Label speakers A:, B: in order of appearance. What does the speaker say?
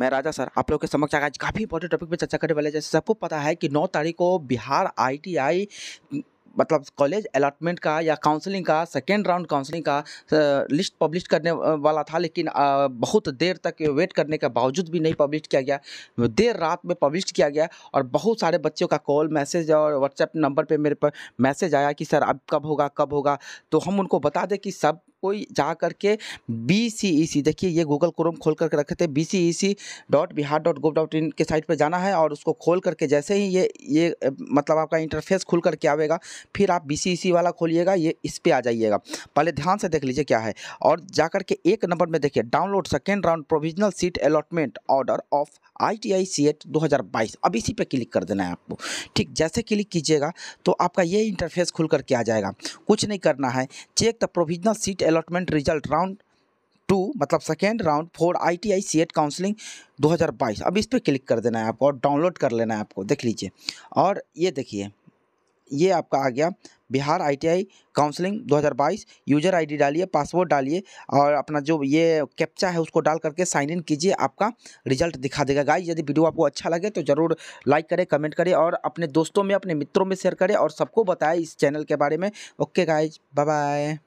A: मैं राजा सर आप लोग के समक्ष आज काफ़ी इंपॉर्टेंट टॉपिक पे चर्चा करने वाले जैसे सबको पता है कि नौ तारीख को बिहार आईटीआई आई मतलब कॉलेज अलाटमेंट का या काउंसलिंग का सेकेंड राउंड काउंसलिंग का लिस्ट पब्लिश करने वाला था लेकिन बहुत देर तक वेट करने के बावजूद भी नहीं पब्लिश किया गया देर रात में पब्लिश किया गया और बहुत सारे बच्चों का कॉल मैसेज और व्हाट्सएप नंबर पे मेरे पर मैसेज आया कि सर अब कब होगा कब होगा तो हम उनको बता दें कि सब कोई जा करके बी सी ई e सी देखिए ये गूगल क्रोम खोल करके रखे थे B C E C dot Bihar dot gov dot in के साइट पर जाना है और उसको खोल करके जैसे ही ये ये मतलब आपका इंटरफेस खुल करके आवेगा फिर आप बी सी ई सी वाला खोलिएगा ये इस पर आ जाइएगा पहले ध्यान से देख लीजिए क्या है और जा करके एक नंबर में देखिए download second round provisional seat allotment order of I T I CAT दो हज़ार बाईस अब इसी पर क्लिक कर देना है आपको ठीक जैसे क्लिक कीजिएगा तो आपका ये इंटरफेस खुल करके आ जाएगा कुछ नहीं करना है check the provisional seat allotment result round two मतलब second round for I T I CAT counselling 2022 अब इस पर क्लिक कर देना है आपको और डाउनलोड कर लेना है आपको देख लीजिए और ये देखिए ये आपका आ गया Bihar ITI counselling 2022 user ID डालिए पासवर्ड डालिए और अपना जो ये कैप्चा है उसको डाल करके साइन इन कीजिए आपका रिजल्ट दिखा देगा गाइस यदि वीडियो आपको अच्छा लगे तो ज़रूर लाइक करें कमेंट करें और अपने दोस्तों में अपने मित्रों में शेयर करें और सबको बताएं इस चैनल के बारे में ओके गाइज बाय